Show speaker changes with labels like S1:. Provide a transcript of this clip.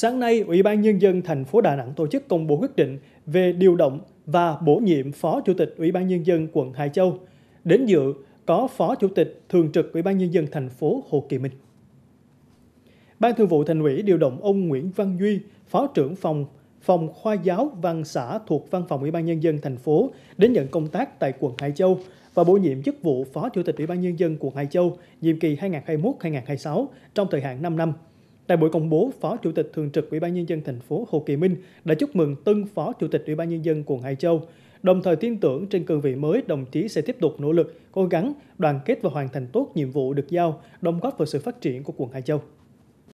S1: Sáng nay, Ủy ban Nhân dân thành phố Đà Nẵng tổ chức công bố quyết định về điều động và bổ nhiệm Phó Chủ tịch Ủy ban Nhân dân quận Hải Châu. Đến dự có Phó Chủ tịch Thường trực Ủy ban Nhân dân thành phố Hồ Kỳ Minh. Ban Thường vụ Thành ủy điều động ông Nguyễn Văn Duy, Phó trưởng phòng phòng khoa giáo văn xã thuộc Văn phòng Ủy ban Nhân dân thành phố đến nhận công tác tại quận Hải Châu và bổ nhiệm chức vụ Phó Chủ tịch Ủy ban Nhân dân quận Hải Châu nhiệm kỳ 2021-2026 trong thời hạn 5 năm. Tại buổi công bố, Phó Chủ tịch Thường trực Ủy ban Nhân dân thành phố Hồ Kỳ Minh đã chúc mừng tân Phó Chủ tịch Ủy ban Nhân dân quận Hải Châu, đồng thời tin tưởng trên cương vị mới đồng chí sẽ tiếp tục nỗ lực, cố gắng, đoàn kết và hoàn thành tốt nhiệm vụ được giao, đóng góp vào sự phát triển của quận Hải Châu.